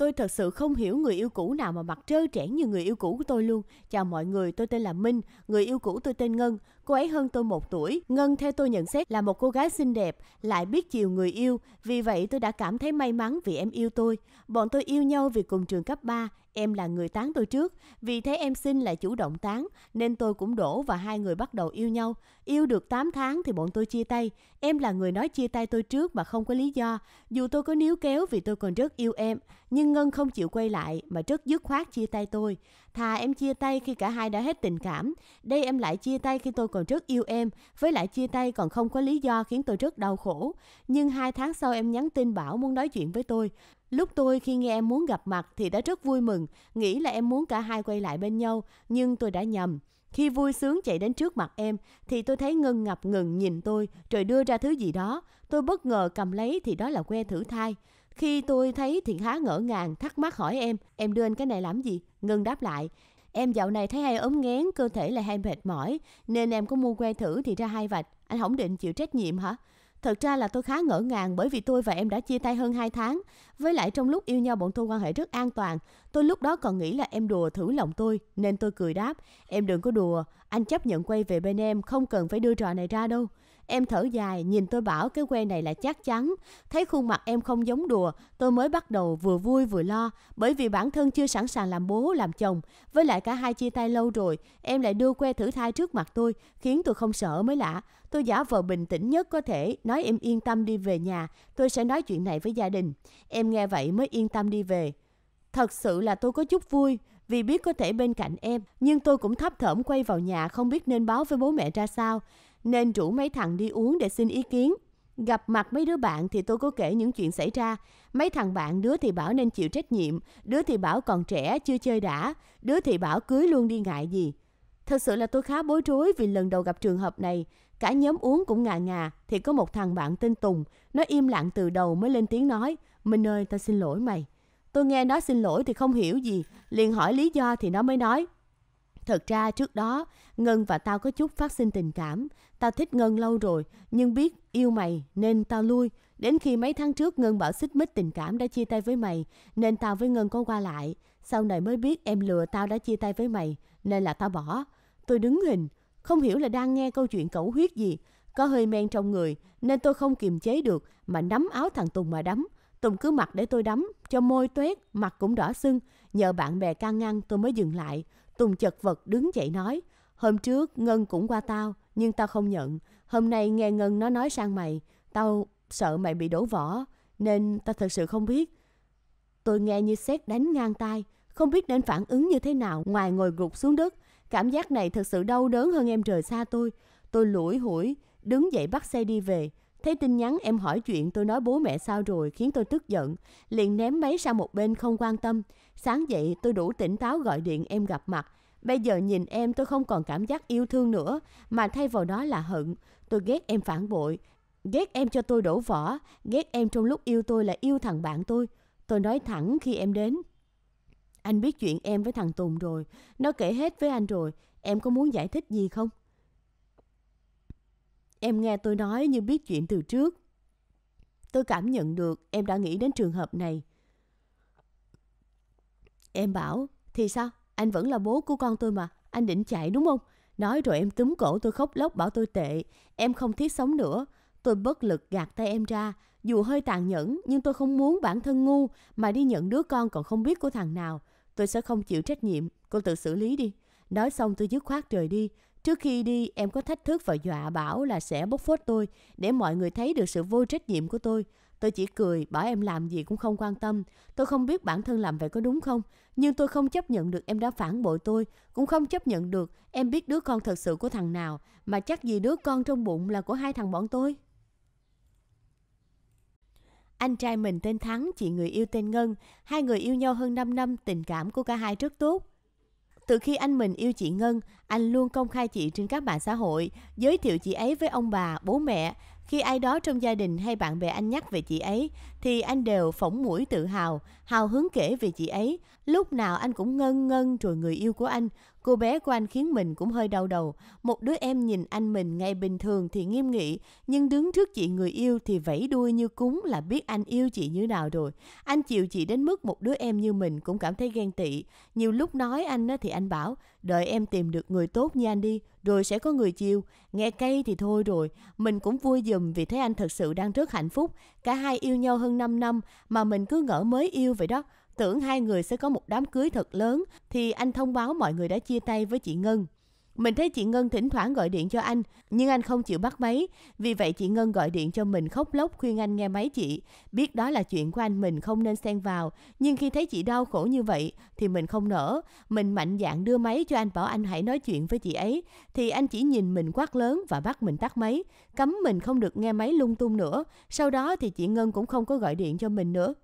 Tôi thật sự không hiểu người yêu cũ nào mà mặt trơ trẽn như người yêu cũ của tôi luôn. Chào mọi người, tôi tên là Minh, người yêu cũ tôi tên Ngân. Cô ấy hơn tôi một tuổi. Ngân theo tôi nhận xét là một cô gái xinh đẹp, lại biết chiều người yêu. Vì vậy tôi đã cảm thấy may mắn vì em yêu tôi. Bọn tôi yêu nhau vì cùng trường cấp 3. Em là người tán tôi trước, vì thế em xin là chủ động tán, nên tôi cũng đổ và hai người bắt đầu yêu nhau. Yêu được 8 tháng thì bọn tôi chia tay. Em là người nói chia tay tôi trước mà không có lý do. Dù tôi có níu kéo vì tôi còn rất yêu em, nhưng Ngân không chịu quay lại mà rất dứt khoát chia tay tôi. Thà em chia tay khi cả hai đã hết tình cảm. Đây em lại chia tay khi tôi còn rất yêu em, với lại chia tay còn không có lý do khiến tôi rất đau khổ. Nhưng hai tháng sau em nhắn tin bảo muốn nói chuyện với tôi. Lúc tôi khi nghe em muốn gặp mặt thì đã rất vui mừng, nghĩ là em muốn cả hai quay lại bên nhau, nhưng tôi đã nhầm. Khi vui sướng chạy đến trước mặt em thì tôi thấy Ngân ngập ngừng nhìn tôi rồi đưa ra thứ gì đó. Tôi bất ngờ cầm lấy thì đó là que thử thai. Khi tôi thấy thì khá ngỡ ngàng, thắc mắc hỏi em, em đưa anh cái này làm gì? Ngân đáp lại, em dạo này thấy hay ốm nghén, cơ thể lại hay mệt mỏi, nên em có mua que thử thì ra hai vạch, anh không định chịu trách nhiệm hả? Thật ra là tôi khá ngỡ ngàng bởi vì tôi và em đã chia tay hơn 2 tháng. Với lại trong lúc yêu nhau bọn tôi quan hệ rất an toàn. Tôi lúc đó còn nghĩ là em đùa thử lòng tôi, nên tôi cười đáp. Em đừng có đùa, anh chấp nhận quay về bên em, không cần phải đưa trò này ra đâu. Em thở dài, nhìn tôi bảo cái que này là chắc chắn. Thấy khuôn mặt em không giống đùa, tôi mới bắt đầu vừa vui vừa lo, bởi vì bản thân chưa sẵn sàng làm bố, làm chồng. Với lại cả hai chia tay lâu rồi, em lại đưa que thử thai trước mặt tôi, khiến tôi không sợ mới lạ. Tôi giả vờ bình tĩnh nhất có thể, nói em yên tâm đi về nhà, tôi sẽ nói chuyện này với gia đình. Em nghe vậy mới yên tâm đi về. Thật sự là tôi có chút vui, vì biết có thể bên cạnh em, nhưng tôi cũng thấp thởm quay vào nhà không biết nên báo với bố mẹ ra sao nên rủ mấy thằng đi uống để xin ý kiến. Gặp mặt mấy đứa bạn thì tôi có kể những chuyện xảy ra. Mấy thằng bạn đứa thì bảo nên chịu trách nhiệm, đứa thì bảo còn trẻ chưa chơi đã, đứa thì bảo cưới luôn đi ngại gì. Thật sự là tôi khá bối rối vì lần đầu gặp trường hợp này, cả nhóm uống cũng ngà ngà thì có một thằng bạn tên Tùng, nó im lặng từ đầu mới lên tiếng nói, "Minh ơi, tao xin lỗi mày." Tôi nghe nó xin lỗi thì không hiểu gì, liền hỏi lý do thì nó mới nói, Thật ra trước đó, Ngân và tao có chút phát sinh tình cảm. Tao thích Ngân lâu rồi, nhưng biết yêu mày nên tao lui. Đến khi mấy tháng trước Ngân bảo xích mích tình cảm đã chia tay với mày, nên tao với Ngân có qua lại. Sau này mới biết em lừa tao đã chia tay với mày, nên là tao bỏ. Tôi đứng hình, không hiểu là đang nghe câu chuyện cẩu huyết gì. Có hơi men trong người, nên tôi không kiềm chế được mà nắm áo thằng Tùng mà đấm. Tùng cứ mặc để tôi đấm, cho môi tuét, mặt cũng đỏ sưng. Nhờ bạn bè can ngăn tôi mới dừng lại. Tùng chật vật đứng dậy nói, hôm trước Ngân cũng qua tao, nhưng tao không nhận. Hôm nay nghe Ngân nó nói sang mày, tao sợ mày bị đổ vỏ, nên tao thật sự không biết. Tôi nghe như xét đánh ngang tay, không biết nên phản ứng như thế nào ngoài ngồi gục xuống đất. Cảm giác này thật sự đau đớn hơn em rời xa tôi. Tôi lủi hủi, đứng dậy bắt xe đi về. Thấy tin nhắn em hỏi chuyện tôi nói bố mẹ sao rồi khiến tôi tức giận, liền ném máy sang một bên không quan tâm. Sáng dậy tôi đủ tỉnh táo gọi điện em gặp mặt. Bây giờ nhìn em tôi không còn cảm giác yêu thương nữa, mà thay vào đó là hận. Tôi ghét em phản bội, ghét em cho tôi đổ vỏ, ghét em trong lúc yêu tôi là yêu thằng bạn tôi. Tôi nói thẳng khi em đến. Anh biết chuyện em với thằng Tùng rồi, nó kể hết với anh rồi, em có muốn giải thích gì không? Em nghe tôi nói như biết chuyện từ trước. Tôi cảm nhận được em đã nghĩ đến trường hợp này. Em bảo, thì sao? Anh vẫn là bố của con tôi mà. Anh định chạy đúng không? Nói rồi em túm cổ tôi khóc lóc bảo tôi tệ. Em không thiết sống nữa. Tôi bất lực gạt tay em ra. Dù hơi tàn nhẫn nhưng tôi không muốn bản thân ngu mà đi nhận đứa con còn không biết của thằng nào. Tôi sẽ không chịu trách nhiệm. Cô tự xử lý đi. Nói xong tôi dứt khoát rời đi. Trước khi đi, em có thách thức và dọa bảo là sẽ bốc phốt tôi để mọi người thấy được sự vô trách nhiệm của tôi. Tôi chỉ cười, bảo em làm gì cũng không quan tâm. Tôi không biết bản thân làm vậy có đúng không, nhưng tôi không chấp nhận được em đã phản bội tôi. Cũng không chấp nhận được em biết đứa con thật sự của thằng nào, mà chắc gì đứa con trong bụng là của hai thằng bọn tôi. Anh trai mình tên Thắng, chị người yêu tên Ngân. Hai người yêu nhau hơn 5 năm, tình cảm của cả hai rất tốt. Từ khi anh mình yêu chị Ngân, anh luôn công khai chị trên các mạng xã hội, giới thiệu chị ấy với ông bà, bố mẹ. Khi ai đó trong gia đình hay bạn bè anh nhắc về chị ấy, thì anh đều phỏng mũi tự hào, hào hứng kể về chị ấy. Lúc nào anh cũng ngân ngân rồi người yêu của anh, Cô bé của anh khiến mình cũng hơi đau đầu. Một đứa em nhìn anh mình ngay bình thường thì nghiêm nghị, nhưng đứng trước chị người yêu thì vẫy đuôi như cúng là biết anh yêu chị như nào rồi. Anh chịu chị đến mức một đứa em như mình cũng cảm thấy ghen tị. Nhiều lúc nói anh thì anh bảo, đợi em tìm được người tốt như anh đi, rồi sẽ có người chiều. Nghe cây thì thôi rồi, mình cũng vui dùm vì thấy anh thật sự đang rất hạnh phúc. Cả hai yêu nhau hơn 5 năm mà mình cứ ngỡ mới yêu vậy đó. Tưởng hai người sẽ có một đám cưới thật lớn thì anh thông báo mọi người đã chia tay với chị Ngân. Mình thấy chị Ngân thỉnh thoảng gọi điện cho anh, nhưng anh không chịu bắt máy. Vì vậy chị Ngân gọi điện cho mình khóc lóc khuyên anh nghe máy chị. Biết đó là chuyện của anh mình không nên xen vào. Nhưng khi thấy chị đau khổ như vậy thì mình không nỡ. Mình mạnh dạn đưa máy cho anh bảo anh hãy nói chuyện với chị ấy. Thì anh chỉ nhìn mình quát lớn và bắt mình tắt máy. Cấm mình không được nghe máy lung tung nữa. Sau đó thì chị Ngân cũng không có gọi điện cho mình nữa.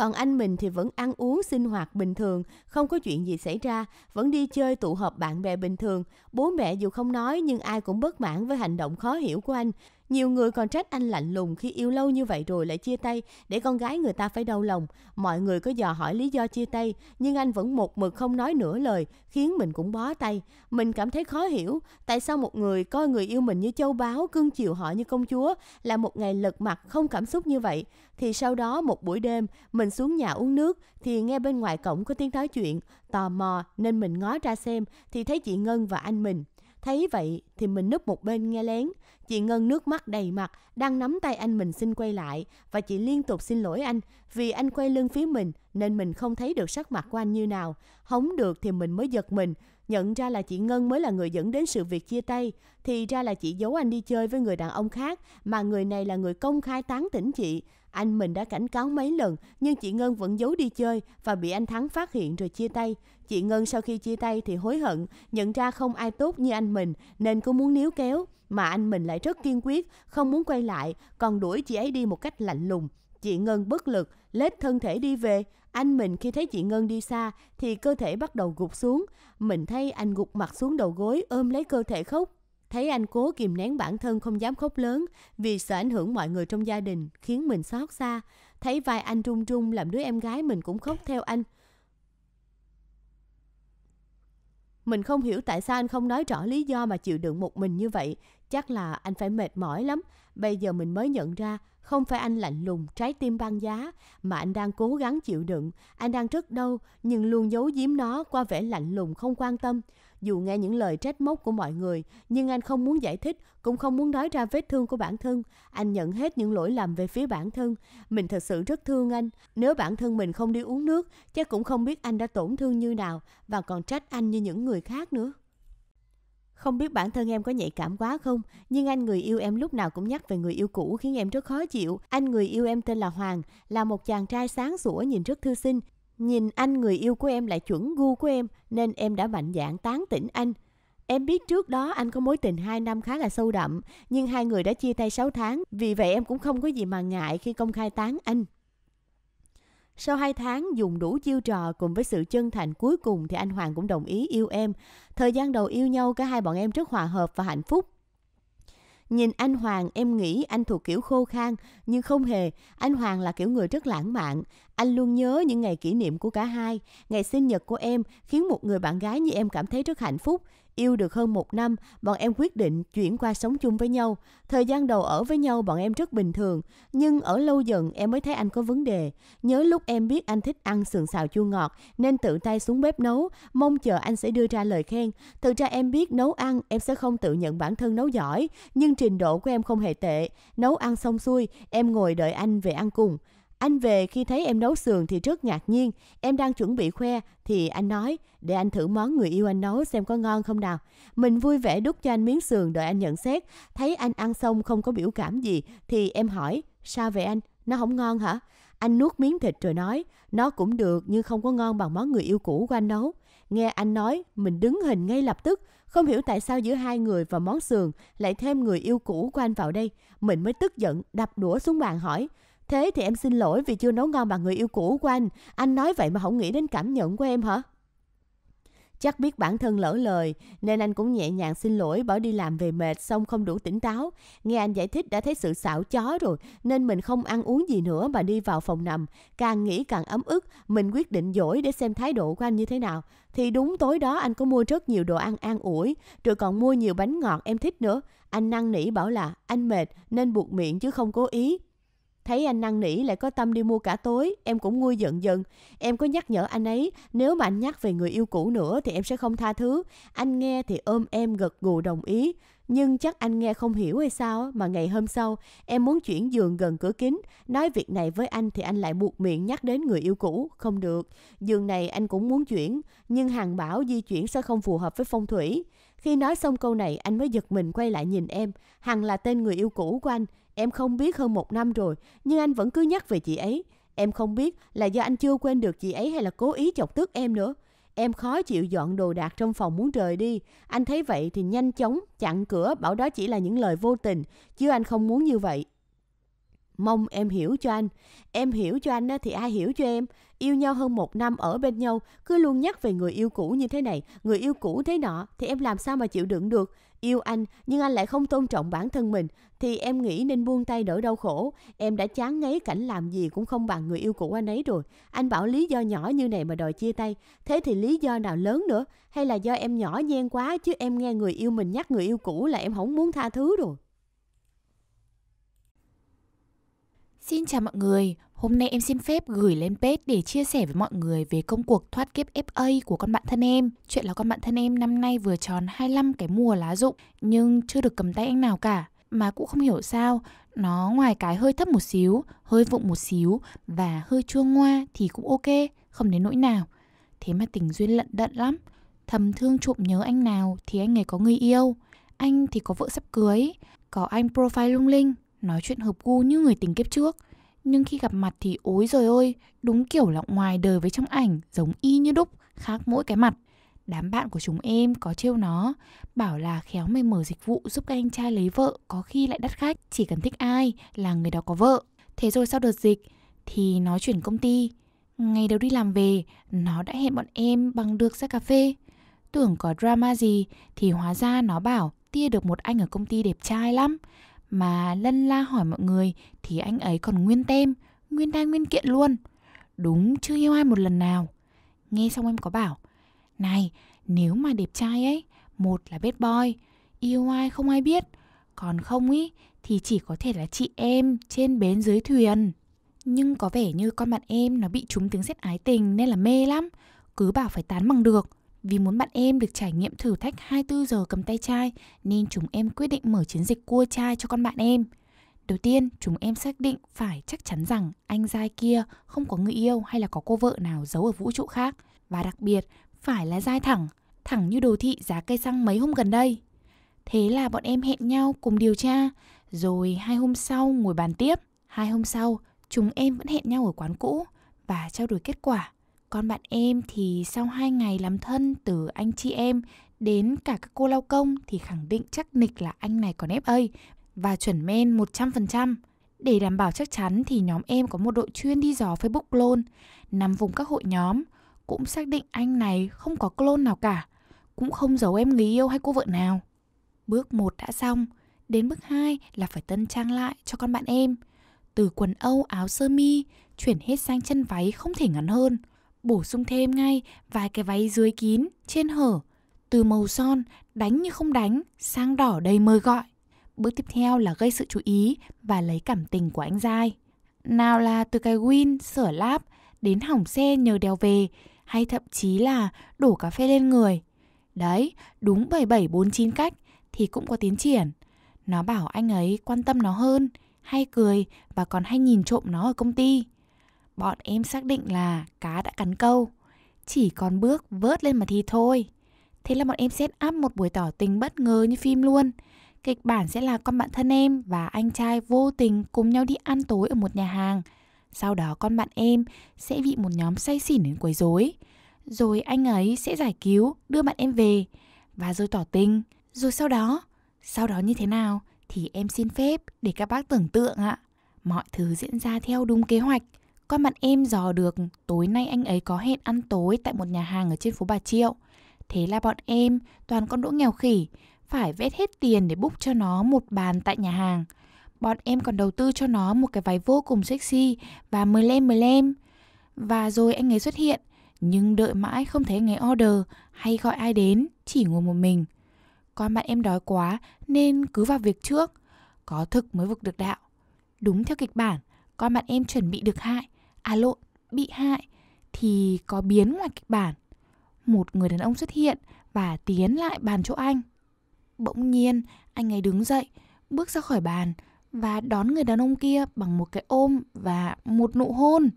Còn anh mình thì vẫn ăn uống sinh hoạt bình thường, không có chuyện gì xảy ra, vẫn đi chơi tụ họp bạn bè bình thường. Bố mẹ dù không nói nhưng ai cũng bất mãn với hành động khó hiểu của anh. Nhiều người còn trách anh lạnh lùng khi yêu lâu như vậy rồi lại chia tay để con gái người ta phải đau lòng. Mọi người có dò hỏi lý do chia tay nhưng anh vẫn một mực không nói nửa lời khiến mình cũng bó tay. Mình cảm thấy khó hiểu tại sao một người coi người yêu mình như châu báu cưng chiều họ như công chúa là một ngày lật mặt không cảm xúc như vậy. Thì sau đó một buổi đêm mình xuống nhà uống nước thì nghe bên ngoài cổng có tiếng nói chuyện. Tò mò nên mình ngó ra xem thì thấy chị Ngân và anh mình. Thấy vậy thì mình núp một bên nghe lén. Chị Ngân nước mắt đầy mặt, đang nắm tay anh mình xin quay lại và chị liên tục xin lỗi anh vì anh quay lưng phía mình nên mình không thấy được sắc mặt của anh như nào. Hống được thì mình mới giật mình. Nhận ra là chị Ngân mới là người dẫn đến sự việc chia tay, thì ra là chị giấu anh đi chơi với người đàn ông khác, mà người này là người công khai tán tỉnh chị. Anh mình đã cảnh cáo mấy lần, nhưng chị Ngân vẫn giấu đi chơi và bị anh Thắng phát hiện rồi chia tay. Chị Ngân sau khi chia tay thì hối hận, nhận ra không ai tốt như anh mình nên cứ muốn níu kéo, mà anh mình lại rất kiên quyết, không muốn quay lại, còn đuổi chị ấy đi một cách lạnh lùng. Chị Ngân bất lực, lết thân thể đi về, anh mình khi thấy chị Ngân đi xa thì cơ thể bắt đầu gục xuống. Mình thấy anh gục mặt xuống đầu gối ôm lấy cơ thể khóc. Thấy anh cố kìm nén bản thân không dám khóc lớn vì sợ ảnh hưởng mọi người trong gia đình khiến mình xót xa. Thấy vai anh run run làm đứa em gái mình cũng khóc theo anh. Mình không hiểu tại sao anh không nói rõ lý do mà chịu đựng một mình như vậy. Chắc là anh phải mệt mỏi lắm. Bây giờ mình mới nhận ra không phải anh lạnh lùng, trái tim băng giá, mà anh đang cố gắng chịu đựng. Anh đang rất đau, nhưng luôn giấu giếm nó qua vẻ lạnh lùng không quan tâm. Dù nghe những lời trách móc của mọi người, nhưng anh không muốn giải thích, cũng không muốn nói ra vết thương của bản thân. Anh nhận hết những lỗi lầm về phía bản thân. Mình thật sự rất thương anh. Nếu bản thân mình không đi uống nước, chắc cũng không biết anh đã tổn thương như nào và còn trách anh như những người khác nữa. Không biết bản thân em có nhạy cảm quá không, nhưng anh người yêu em lúc nào cũng nhắc về người yêu cũ khiến em rất khó chịu. Anh người yêu em tên là Hoàng, là một chàng trai sáng sủa nhìn rất thư sinh. Nhìn anh người yêu của em lại chuẩn gu của em, nên em đã mạnh dạn tán tỉnh anh. Em biết trước đó anh có mối tình 2 năm khá là sâu đậm, nhưng hai người đã chia tay 6 tháng, vì vậy em cũng không có gì mà ngại khi công khai tán anh. Sau 2 tháng dùng đủ chiêu trò cùng với sự chân thành cuối cùng thì anh Hoàng cũng đồng ý yêu em. Thời gian đầu yêu nhau cả hai bọn em rất hòa hợp và hạnh phúc. Nhìn anh Hoàng em nghĩ anh thuộc kiểu khô khan nhưng không hề, anh Hoàng là kiểu người rất lãng mạn, anh luôn nhớ những ngày kỷ niệm của cả hai. Ngày sinh nhật của em khiến một người bạn gái như em cảm thấy rất hạnh phúc. Yêu được hơn một năm, bọn em quyết định chuyển qua sống chung với nhau. Thời gian đầu ở với nhau bọn em rất bình thường. Nhưng ở lâu dần em mới thấy anh có vấn đề. Nhớ lúc em biết anh thích ăn sườn xào chua ngọt nên tự tay xuống bếp nấu. Mong chờ anh sẽ đưa ra lời khen. Thực ra em biết nấu ăn em sẽ không tự nhận bản thân nấu giỏi. Nhưng trình độ của em không hề tệ. Nấu ăn xong xuôi, em ngồi đợi anh về ăn cùng. Anh về khi thấy em nấu sườn thì rất ngạc nhiên. Em đang chuẩn bị khoe thì anh nói để anh thử món người yêu anh nấu xem có ngon không nào. Mình vui vẻ đút cho anh miếng sườn đợi anh nhận xét. Thấy anh ăn xong không có biểu cảm gì thì em hỏi sao vậy anh? Nó không ngon hả? Anh nuốt miếng thịt rồi nói nó cũng được nhưng không có ngon bằng món người yêu cũ của anh nấu. Nghe anh nói mình đứng hình ngay lập tức. Không hiểu tại sao giữa hai người và món sườn lại thêm người yêu cũ của anh vào đây. Mình mới tức giận đập đũa xuống bàn hỏi Thế thì em xin lỗi vì chưa nấu ngon bằng người yêu cũ của anh. Anh nói vậy mà không nghĩ đến cảm nhận của em hả? Chắc biết bản thân lỡ lời nên anh cũng nhẹ nhàng xin lỗi bỏ đi làm về mệt xong không đủ tỉnh táo. Nghe anh giải thích đã thấy sự xảo chó rồi nên mình không ăn uống gì nữa mà đi vào phòng nằm. Càng nghĩ càng ấm ức, mình quyết định dỗi để xem thái độ của anh như thế nào. Thì đúng tối đó anh có mua rất nhiều đồ ăn an ủi rồi còn mua nhiều bánh ngọt em thích nữa. Anh năn nỉ bảo là anh mệt nên buộc miệng chứ không cố ý Thấy anh năn nỉ lại có tâm đi mua cả tối, em cũng nguôi giận dần. Em có nhắc nhở anh ấy, nếu mà anh nhắc về người yêu cũ nữa thì em sẽ không tha thứ. Anh nghe thì ôm em gật gù đồng ý. Nhưng chắc anh nghe không hiểu hay sao mà ngày hôm sau em muốn chuyển giường gần cửa kính. Nói việc này với anh thì anh lại buộc miệng nhắc đến người yêu cũ. Không được, giường này anh cũng muốn chuyển. Nhưng hàng bảo di chuyển sẽ không phù hợp với phong thủy. Khi nói xong câu này anh mới giật mình quay lại nhìn em. Hằng là tên người yêu cũ của anh. Em không biết hơn một năm rồi, nhưng anh vẫn cứ nhắc về chị ấy. Em không biết là do anh chưa quên được chị ấy hay là cố ý chọc tức em nữa. Em khó chịu dọn đồ đạc trong phòng muốn rời đi. Anh thấy vậy thì nhanh chóng chặn cửa bảo đó chỉ là những lời vô tình, chứ anh không muốn như vậy. Mong em hiểu cho anh. Em hiểu cho anh thì ai hiểu cho em. Yêu nhau hơn một năm ở bên nhau, cứ luôn nhắc về người yêu cũ như thế này, người yêu cũ thế nọ, thì em làm sao mà chịu đựng được. Yêu anh, nhưng anh lại không tôn trọng bản thân mình, thì em nghĩ nên buông tay đỡ đau khổ. Em đã chán ngấy cảnh làm gì cũng không bằng người yêu cũ anh ấy rồi. Anh bảo lý do nhỏ như này mà đòi chia tay. Thế thì lý do nào lớn nữa? Hay là do em nhỏ nhen quá chứ em nghe người yêu mình nhắc người yêu cũ là em không muốn tha thứ rồi. Xin chào mọi người, hôm nay em xin phép gửi lên page để chia sẻ với mọi người về công cuộc thoát kiếp FA của con bạn thân em. Chuyện là con bạn thân em năm nay vừa tròn 25 cái mùa lá rụng nhưng chưa được cầm tay anh nào cả. Mà cũng không hiểu sao, nó ngoài cái hơi thấp một xíu, hơi vụng một xíu và hơi chua ngoa thì cũng ok, không đến nỗi nào. Thế mà tình duyên lận đận lắm, thầm thương trộm nhớ anh nào thì anh ấy có người yêu, anh thì có vợ sắp cưới, có anh profile lung linh Nói chuyện hợp gu như người tình kiếp trước Nhưng khi gặp mặt thì ối rồi ôi Đúng kiểu là ngoài đời với trong ảnh Giống y như đúc, khác mỗi cái mặt Đám bạn của chúng em có trêu nó Bảo là khéo mày mở dịch vụ giúp các anh trai lấy vợ Có khi lại đắt khách Chỉ cần thích ai là người đó có vợ Thế rồi sau đợt dịch Thì nó chuyển công ty Ngày đầu đi làm về Nó đã hẹn bọn em bằng được ra cà phê Tưởng có drama gì Thì hóa ra nó bảo tia được một anh ở công ty đẹp trai lắm mà lân la hỏi mọi người thì anh ấy còn nguyên tem, nguyên đai nguyên kiện luôn. Đúng chưa yêu ai một lần nào. Nghe xong em có bảo, này, nếu mà đẹp trai ấy, một là bad boy, yêu ai không ai biết, còn không ý thì chỉ có thể là chị em trên bến dưới thuyền. Nhưng có vẻ như con bạn em nó bị trúng tiếng xét ái tình nên là mê lắm, cứ bảo phải tán bằng được. Vì muốn bạn em được trải nghiệm thử thách 24 giờ cầm tay trai nên chúng em quyết định mở chiến dịch cua trai cho con bạn em. Đầu tiên, chúng em xác định phải chắc chắn rằng anh giai kia không có người yêu hay là có cô vợ nào giấu ở vũ trụ khác. Và đặc biệt, phải là giai thẳng, thẳng như đồ thị giá cây xăng mấy hôm gần đây. Thế là bọn em hẹn nhau cùng điều tra, rồi hai hôm sau ngồi bàn tiếp. Hai hôm sau, chúng em vẫn hẹn nhau ở quán cũ và trao đổi kết quả con bạn em thì sau hai ngày làm thân từ anh chị em đến cả các cô lao công thì khẳng định chắc nịch là anh này còn ơi và chuẩn men 100%. Để đảm bảo chắc chắn thì nhóm em có một đội chuyên đi dò Facebook clone, nằm vùng các hội nhóm, cũng xác định anh này không có clone nào cả, cũng không giấu em người yêu hay cô vợ nào. Bước 1 đã xong, đến bước 2 là phải tân trang lại cho con bạn em. Từ quần Âu áo sơ mi, chuyển hết sang chân váy không thể ngắn hơn – bổ sung thêm ngay vài cái váy dưới kín, trên hở, từ màu son đánh như không đánh sang đỏ đầy mời gọi. Bước tiếp theo là gây sự chú ý và lấy cảm tình của anh giai. Nào là từ cái win sửa láp đến hỏng xe nhờ đèo về hay thậm chí là đổ cà phê lên người. Đấy, đúng 7749 cách thì cũng có tiến triển. Nó bảo anh ấy quan tâm nó hơn, hay cười và còn hay nhìn trộm nó ở công ty bọn em xác định là cá đã cắn câu, chỉ còn bước vớt lên mà thì thôi. Thế là bọn em set up một buổi tỏ tình bất ngờ như phim luôn. Kịch bản sẽ là con bạn thân em và anh trai vô tình cùng nhau đi ăn tối ở một nhà hàng. Sau đó con bạn em sẽ bị một nhóm say xỉn đến quấy rối. Rồi anh ấy sẽ giải cứu, đưa bạn em về và rồi tỏ tình. Rồi sau đó, sau đó như thế nào thì em xin phép để các bác tưởng tượng ạ. Mọi thứ diễn ra theo đúng kế hoạch con bạn em dò được tối nay anh ấy có hẹn ăn tối tại một nhà hàng ở trên phố Bà Triệu. Thế là bọn em, toàn con đỗ nghèo khỉ, phải vét hết tiền để book cho nó một bàn tại nhà hàng. Bọn em còn đầu tư cho nó một cái váy vô cùng sexy và mười lem mười lem. Và rồi anh ấy xuất hiện, nhưng đợi mãi không thấy anh ấy order hay gọi ai đến, chỉ ngồi một mình. Con bạn em đói quá nên cứ vào việc trước, có thực mới vực được đạo. Đúng theo kịch bản, con bạn em chuẩn bị được hại à lộn, bị hại thì có biến ngoài kịch bản. Một người đàn ông xuất hiện và tiến lại bàn chỗ anh. Bỗng nhiên, anh ấy đứng dậy, bước ra khỏi bàn và đón người đàn ông kia bằng một cái ôm và một nụ hôn.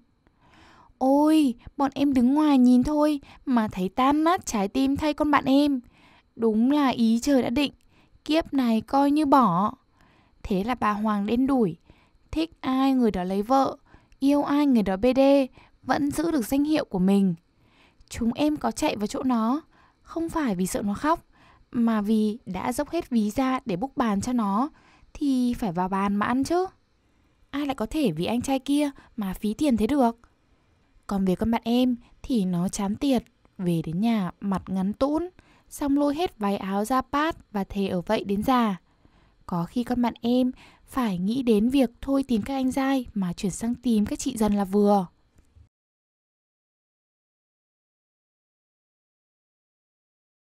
Ôi, bọn em đứng ngoài nhìn thôi mà thấy tan nát trái tim thay con bạn em. Đúng là ý trời đã định, kiếp này coi như bỏ. Thế là bà Hoàng đến đuổi, thích ai người đó lấy vợ, yêu ai người đó BD vẫn giữ được danh hiệu của mình. Chúng em có chạy vào chỗ nó, không phải vì sợ nó khóc, mà vì đã dốc hết ví ra để búc bàn cho nó, thì phải vào bàn mà ăn chứ. Ai lại có thể vì anh trai kia mà phí tiền thế được? Còn về con bạn em thì nó chán tiệt, về đến nhà mặt ngắn tũn, xong lôi hết váy áo ra pát và thề ở vậy đến già. Có khi con bạn em phải nghĩ đến việc thôi tìm các anh giai mà chuyển sang tìm các chị dần là vừa